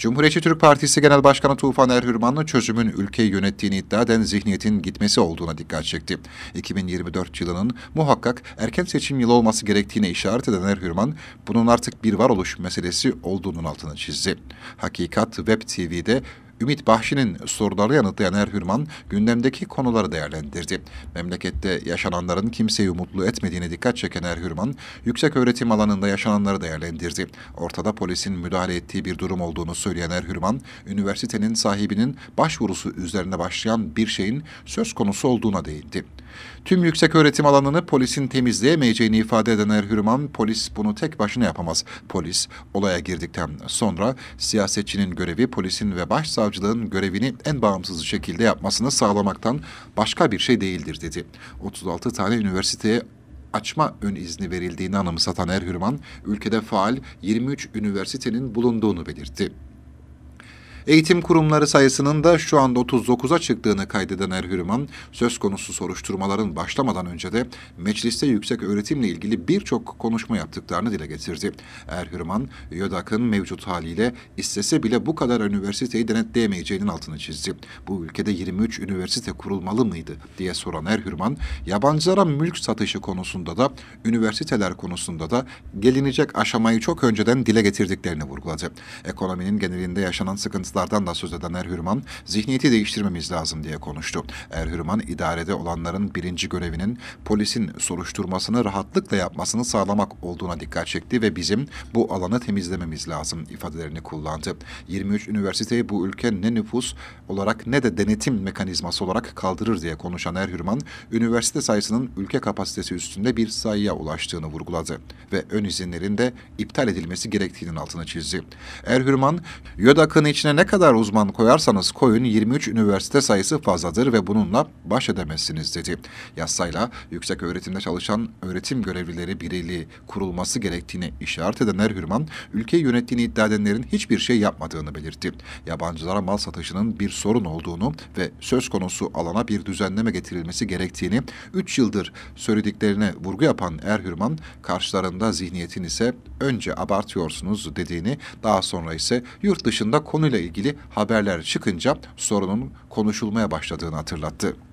Cumhuriyetçi Türk Partisi Genel Başkanı Tufan Erhürmanlı çözümün ülkeyi yönettiğini iddia eden zihniyetin gitmesi olduğuna dikkat çekti. 2024 yılının muhakkak erken seçim yılı olması gerektiğine işaret eden Erhürman, bunun artık bir varoluş meselesi olduğunun altını çizdi. Hakikat Web TV'de Ümit Bahşi'nin soruları yanıtlayan Erhürman gündemdeki konuları değerlendirdi. Memlekette yaşananların kimseyi umutlu etmediğine dikkat çeken Erhürman, yüksek öğretim alanında yaşananları değerlendirdi. Ortada polisin müdahale ettiği bir durum olduğunu söyleyen Erhürman, üniversitenin sahibinin başvurusu üzerine başlayan bir şeyin söz konusu olduğuna değindi. Tüm yüksek öğretim alanını polisin temizleyemeyeceğini ifade eden Erhürman, polis bunu tek başına yapamaz. Polis olaya girdikten sonra siyasetçinin görevi polisin ve başsavcı savcılığın görevini en bağımsız şekilde yapmasını sağlamaktan başka bir şey değildir dedi. 36 tane üniversiteye açma ön izni verildiğini anımsatan Erhürman, ülkede faal 23 üniversitenin bulunduğunu belirtti. Eğitim kurumları sayısının da şu anda 39'a çıktığını kaydeden Erhürman, söz konusu soruşturmaların başlamadan önce de mecliste yüksek öğretimle ilgili birçok konuşma yaptıklarını dile getirdi. Erhürman, YÖDAK'ın mevcut haliyle istese bile bu kadar üniversiteyi denetleyemeyeceğinin altını çizdi. Bu ülkede 23 üniversite kurulmalı mıydı diye soran Erhürman, yabancılara mülk satışı konusunda da, üniversiteler konusunda da gelinecek aşamayı çok önceden dile getirdiklerini vurguladı. Ekonominin genelinde yaşanan sıkıntı şahıslardan da söz eden Erhürman, zihniyeti değiştirmemiz lazım diye konuştu. Erhürman, idarede olanların birinci görevinin polisin soruşturmasını rahatlıkla yapmasını sağlamak olduğuna dikkat çekti ve bizim bu alanı temizlememiz lazım ifadelerini kullandı. 23 üniversiteyi bu ülke ne nüfus olarak ne de denetim mekanizması olarak kaldırır diye konuşan Erhürman, üniversite sayısının ülke kapasitesi üstünde bir sayıya ulaştığını vurguladı ve ön izinlerin de iptal edilmesi gerektiğinin altını çizdi. Erhürman, YÖDAK'ın içine ne ne kadar uzman koyarsanız koyun 23 üniversite sayısı fazladır ve bununla baş edemezsiniz dedi. Yasayla yüksek öğretimde çalışan öğretim görevlileri birliği kurulması gerektiğini işaret eden Erhürman, ülkeyi yönettiğini iddia edenlerin hiçbir şey yapmadığını belirtti. Yabancılara mal satışının bir sorun olduğunu ve söz konusu alana bir düzenleme getirilmesi gerektiğini 3 yıldır söylediklerine vurgu yapan Erhürman, karşılarında zihniyetin ise önce abartıyorsunuz dediğini, daha sonra ise yurt dışında konuyla ilgili ilgili haberler çıkınca sorunun konuşulmaya başladığını hatırlattı.